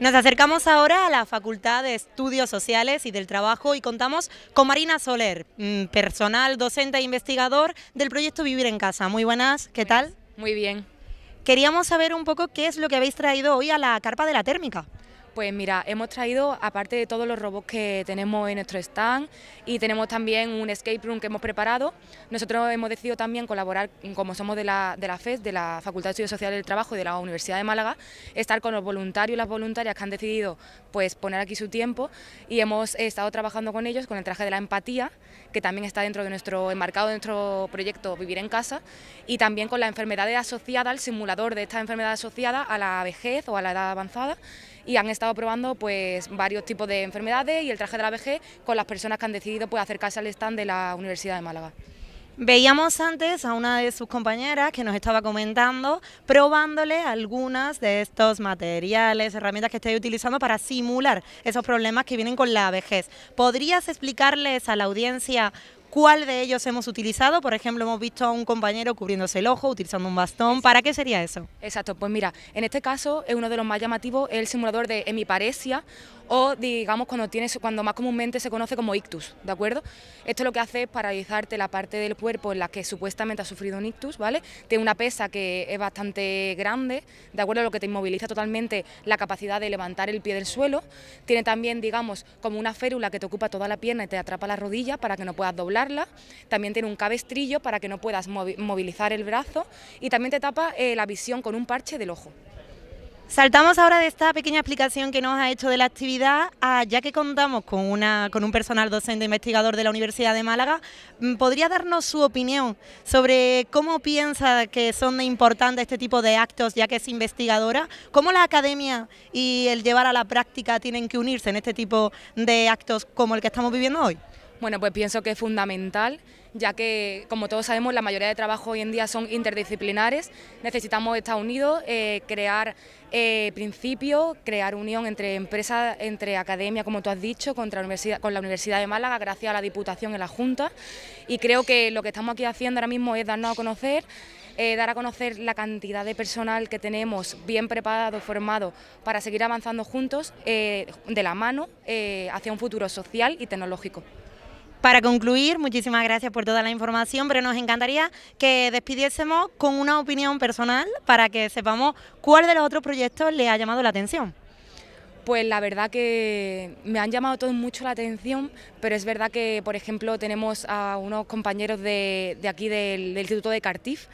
Nos acercamos ahora a la Facultad de Estudios Sociales y del Trabajo y contamos con Marina Soler, mm, personal, docente e investigador del proyecto Vivir en Casa. Muy buenas, ¿qué tal? Muy bien. Queríamos saber un poco qué es lo que habéis traído hoy a la carpa de la térmica. Pues mira, hemos traído, aparte de todos los robots que tenemos en nuestro stand y tenemos también un escape room que hemos preparado, nosotros hemos decidido también colaborar, como somos de la, de FES, de la Facultad de Estudios Sociales del Trabajo y de la Universidad de Málaga, estar con los voluntarios y las voluntarias que han decidido pues, poner aquí su tiempo y hemos estado trabajando con ellos con el traje de la empatía, que también está dentro de nuestro, enmarcado de nuestro proyecto Vivir en Casa, y también con las enfermedades asociadas al simulador de esta enfermedad asociada a la vejez o a la edad avanzada y han estado probando pues varios tipos de enfermedades y el traje de la vejez con las personas que han decidido pues acercarse al stand de la Universidad de Málaga. Veíamos antes a una de sus compañeras que nos estaba comentando, probándole algunas de estos materiales, herramientas que estáis utilizando para simular esos problemas que vienen con la vejez. ¿Podrías explicarles a la audiencia cuál de ellos hemos utilizado. Por ejemplo, hemos visto a un compañero cubriéndose el ojo, utilizando un bastón. ¿Para qué sería eso? Exacto, pues mira, en este caso es uno de los más llamativos, es el simulador de hemiparesia o digamos cuando, cuando más comúnmente se conoce como ictus, ¿de acuerdo? Esto lo que hace es paralizarte la parte del cuerpo en la que supuestamente ha sufrido un ictus, ¿vale? Tiene una pesa que es bastante grande, ¿de acuerdo? Lo que te inmoviliza totalmente la capacidad de levantar el pie del suelo. Tiene también, digamos, como una férula que te ocupa toda la pierna y te atrapa la rodilla para que no puedas doblarla. También tiene un cabestrillo para que no puedas movilizar el brazo y también te tapa eh, la visión con un parche del ojo. Saltamos ahora de esta pequeña explicación que nos ha hecho de la actividad, ya que contamos con, una, con un personal docente e investigador de la Universidad de Málaga, mm, ¿podría darnos su opinión sobre cómo piensa que son importantes este tipo de actos, ya que es investigadora? ¿Cómo la academia y el llevar a la práctica tienen que unirse en este tipo de actos como el que estamos viviendo hoy? Bueno, pues pienso que es fundamental, ya que, como todos sabemos, la mayoría de trabajos hoy en día son interdisciplinares. Necesitamos estar unidos, eh, crear eh, principios, crear unión entre empresas, entre academia, como tú has dicho, contra la universidad, con la Universidad de Málaga, gracias a la Diputación y la Junta. Y creo que lo que estamos aquí haciendo ahora mismo es darnos a conocer, eh, dar a conocer la cantidad de personal que tenemos bien preparado, formado, para seguir avanzando juntos, de la mano, hacia un futuro social y tecnológico. Para concluir, muchísimas gracias por toda la información, pero nos encantaría que despidiésemos con una opinión personal para que sepamos cuál de los otros proyectos le ha llamado la atención. Pues la verdad que me han llamado todos mucho la atención, pero es verdad que, por ejemplo, tenemos a unos compañeros de, aquí del, Instituto de Cartif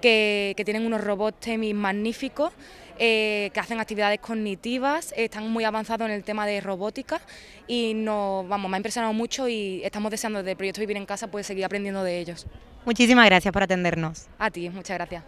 que, que tienen unos robots temis magníficos eh, que hacen actividades cognitivas, están muy avanzados en el tema de robótica y nos, vamos, me ha impresionado mucho y estamos deseando desde el proyecto Vivir en Casa pues seguir aprendiendo de ellos. Muchísimas gracias por atendernos. A ti, muchas gracias.